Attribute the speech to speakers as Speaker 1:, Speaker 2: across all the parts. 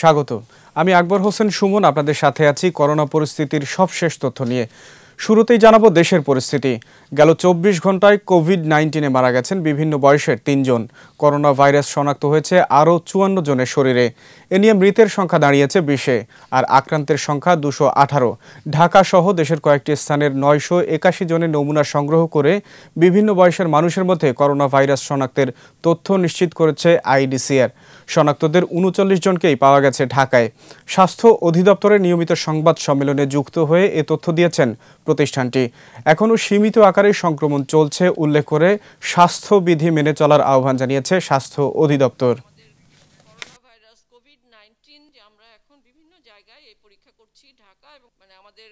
Speaker 1: স্বাগত আমি আকবর হোসেন সুমন আপনাদের সাথে আছি করোনা পরিস্থিতির সবশেষ তথ্য নিয়ে শুরুতেই জানাবো দেশের পরিস্থিতি গেল চব্বিশ ঘন্টায় কোভিড নাইন্টিনে মারা গেছেন বিভিন্ন বয়সের তিনজন করোনা ভাইরাস শনাক্ত হয়েছে আরও চুয়ান্ন জনের শরীরে এ নিয়ে মৃতের সংখ্যা দাঁড়িয়েছে বিশে আর আক্রান্তের সংখ্যা দুশো আঠারো ঢাকাসহ দেশের কয়েকটি স্থানের নয়শো একাশি জনের নমুনা সংগ্রহ করে বিভিন্ন বয়সের মানুষের মধ্যে করোনা ভাইরাস শনাক্তের তথ্য নিশ্চিত করেছে আইডিসিআর শনাক্তদের উনচল্লিশ জনকেই পাওয়া গেছে ঢাকায় স্বাস্থ্য অধিদপ্তরের নিয়মিত সংবাদ সম্মেলনে যুক্ত হয়ে এ তথ্য দিয়েছেন প্রতিষ্ঠানটি এখনও সীমিত আকার আকারে সংক্রমণ চলছে উল্লেখ করে স্বাস্থ্যবিধি মেনে চলার আহ্বান জানিয়েছে স্বাস্থ্য অধিদপ্তর আমরা এখন বিভিন্ন জায়গায়
Speaker 2: পরীক্ষা করছি মানে আমাদের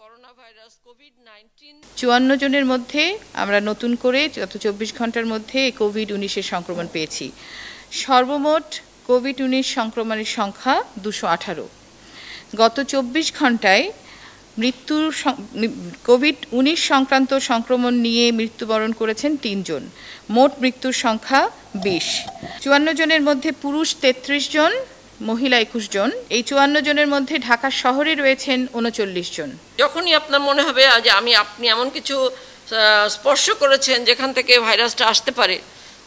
Speaker 2: করোনা ভাইরাস কোভিড নাইন্টিন চুয়ান্ন জনের মধ্যে আমরা নতুন করে গত চব্বিশ ঘন্টার মধ্যে কোভিড উনিশের সংক্রমণ পেয়েছি সর্বমোট কোভিড উনিশ সংক্রমণের সংখ্যা দুশো আঠারো গত চব্বিশ ঘন্টায় মৃত্যুর কোভিড উনিশ সংক্রান্ত সংক্রমণ নিয়ে মৃত্যুবরণ করেছেন তিনজন মোট মৃত্যুর সংখ্যা বিশ চুয়ান্ন জনের মধ্যে পুরুষ ৩৩ জন মহিলা একুশ জন এই চুয়ান্ন জনের মধ্যে ঢাকা শহরে রয়েছেন উনচল্লিশ জন যখনই আপনার মনে হবে যে আমি আপনি এমন কিছু স্পর্শ করেছেন যেখান থেকে ভাইরাসটা আসতে পারে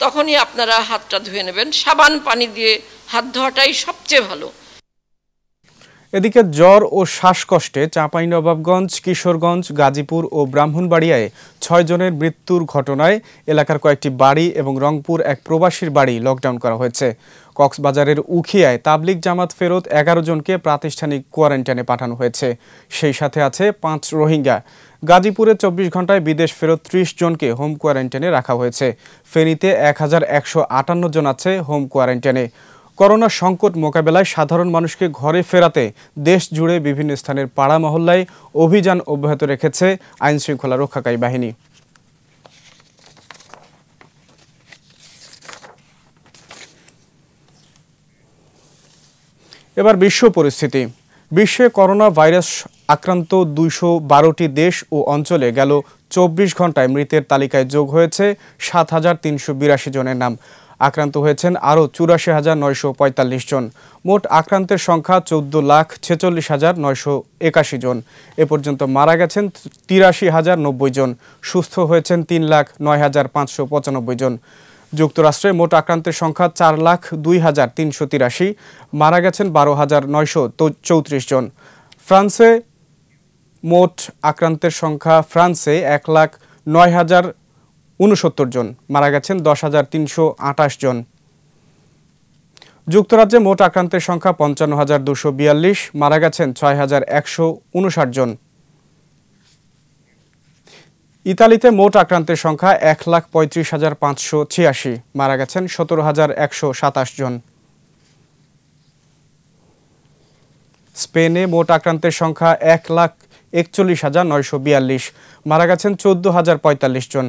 Speaker 2: তখনই আপনারা হাতটা ধুয়ে নেবেন সাবান পানি দিয়ে হাত ধোয়াটাই সবচেয়ে ভালো
Speaker 1: এদিকে জ্বর ও শ্বাসকষ্টে চাঁপাইনবাবগঞ্জ কিশোরগঞ্জ গাজীপুর ও ব্রাহ্মণবাড়িয়ায় ছয়জনের মৃত্যুর ঘটনায় এলাকার কয়েকটি বাড়ি এবং রংপুর এক প্রবাসীর বাড়ি লকডাউন করা হয়েছে কক্সবাজারের উখিয়ায় তাবলিক জামাত ফেরত এগারো জনকে প্রাতিষ্ঠানিক কোয়ারেন্টাইনে পাঠানো হয়েছে সেই সাথে আছে পাঁচ রোহিঙ্গা গাজীপুরে চব্বিশ ঘন্টায় বিদেশ ফেরত ত্রিশ জনকে হোম কোয়ারেন্টাইনে রাখা হয়েছে ফেনীতে এক হাজার একশো আটান্ন জন আছে হোম কোয়ারেন্টাইনে করোনা সংকট মোকাবেলায় সাধারণ মানুষকে ঘরে ফেরাতে দেশ জুড়ে বিভিন্ন স্থানের পাড়া মহল্লায় অভিযান অব্যাহত রেখেছে আইন শৃঙ্খলা রক্ষাকারী বাহিনী এবার বিশ্ব পরিস্থিতি বিশ্বে করোনা ভাইরাস আক্রান্ত দুইশো বারোটি দেশ ও অঞ্চলে গেল চব্বিশ ঘন্টায় মৃতের তালিকায় যোগ হয়েছে সাত হাজার তিনশো বিরাশি জনের নাম আক্রান্ত হয়েছেন আরও চুরাশি হাজার নয়শো পঁয়তাল্লিশ জন মোট আক্রান্তের সংখ্যা চৌদ্দ লাখ ছেচল্লিশ হাজার নয়শো একাশি জন এ পর্যন্ত মারা গেছেন তিরাশি হাজার নব্বই জন সুস্থ হয়েছেন তিন লাখ নয় হাজার পাঁচশো পঁচানব্বই জন যুক্তরাষ্ট্রে মোট আক্রান্তের সংখ্যা চার লাখ দুই হাজার তিনশো তিরাশি মারা গেছেন বারো হাজার নয়শো চৌত্রিশ জন ফ্রান্সে মোট আক্রান্তের সংখ্যা ফ্রান্সে এক লাখ নয় হাজার উনসত্তর জন মারা গেছেন দশ হাজার তিনশো আটাশ জন যুক্তরাজ্যে মোট আক্রান্তের সংখ্যা পঞ্চান্ন হাজার দুশো বিয়াল্লিশ মারা গেছেন ছয় হাজার একশো উনষাট জন ইতালিতে মোট আক্রান্তের সংখ্যা এক লাখ পঁয়ত্রিশ হাজার পাঁচশো ছিয়াশি মারা গেছেন সতেরো হাজার একশো সাতাশ জন স্পেনে মোট আক্রান্তের সংখ্যা এক লাখ একচল্লিশ হাজার নয়শো বিয়াল্লিশ মারা গেছেন চোদ্দ হাজার পঁয়তাল্লিশ জন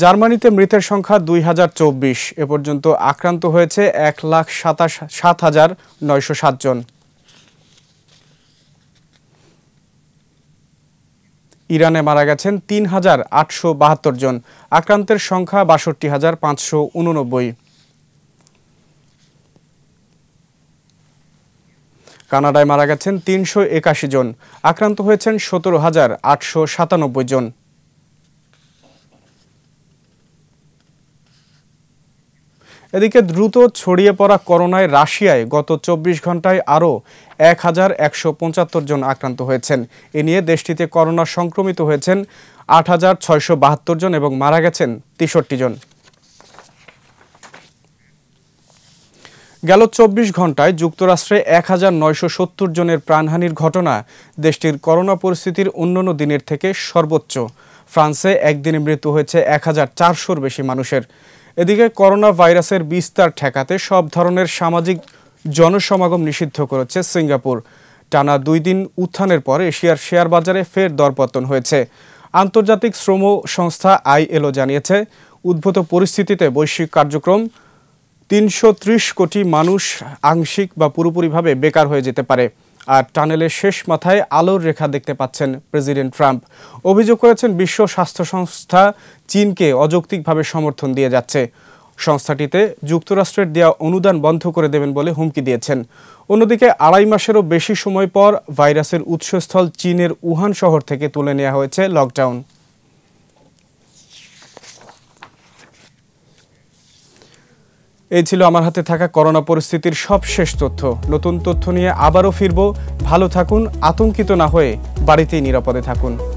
Speaker 1: জার্মানিতে মৃতের সংখ্যা দুই হাজার চব্বিশ এ পর্যন্ত আক্রান্ত হয়েছে এক লাখ সাতাশ সাত হাজার নয়শো সাতজন ইরানে মারা গেছেন তিন হাজার আটশো বাহাত্তর জন আক্রান্তের সংখ্যা বাষট্টি হাজার পাঁচশো উননব্বই কানাডায় মারা গেছেন তিনশো একাশি জন আক্রান্ত হয়েছেন সতেরো হাজার আটশো সাতানব্বই জন এদিকে দ্রুত ছড়িয়ে পড়া করোনায় রাশিয়ায় গত চব্বিশ ঘন্টায় আরও এক হাজার একশো পঁচাত্তর জন আক্রান্ত হয়েছেন এ নিয়ে দেশটিতে করোনা সংক্রমিত হয়েছেন আট হাজার ছয়শো বাহাত্তর জন এবং মারা গেছেন তেষট্টি জন গেল চব্বিশ ঘন্টায় যুক্তরাষ্ট্রে এক হাজার নয়শো সত্তর জনের প্রাণহানির ঘটনা দেশটির করোনা পরিস্থিতির অন্যান্য দিনের থেকে সর্বোচ্চ ফ্রান্সে একদিনে মৃত্যু হয়েছে এক হাজার চারশোর বেশি মানুষের এদিকে করোনা ভাইরাসের বিস্তার ঠেকাতে সব ধরনের সামাজিক জনসমাগম নিষিদ্ধ করেছে সিঙ্গাপুর টানা দুই দিন উত্থানের পরে এশিয়ার শেয়ার বাজারে ফের দরপতন হয়েছে আন্তর্জাতিক শ্রম সংস্থা আইএলও জানিয়েছে উদ্ভূত পরিস্থিতিতে বৈশ্বিক কার্যক্রম তিনশো কোটি মানুষ আংশিক বা পুরোপুরিভাবে বেকার হয়ে যেতে পারে আর টানেলের শেষ মাথায় আলোর রেখা দেখতে পাচ্ছেন প্রেসিডেন্ট ট্রাম্প অভিযোগ করেছেন বিশ্ব স্বাস্থ্য সংস্থা চীনকে অযৌক্তিকভাবে সমর্থন দিয়ে যাচ্ছে সংস্থাটিতে যুক্তরাষ্ট্রের দেওয়া অনুদান বন্ধ করে দেবেন বলে হুমকি দিয়েছেন অন্যদিকে আড়াই মাসেরও বেশি সময় পর ভাইরাসের উৎসস্থল চীনের উহান শহর থেকে তুলে নেওয়া হয়েছে লকডাউন এই ছিল আমার হাতে থাকা করোনা পরিস্থিতির সব শেষ তথ্য নতুন তথ্য নিয়ে আবারও ফিরব ভালো থাকুন আতঙ্কিত না হয়ে বাড়িতেই নিরাপদে থাকুন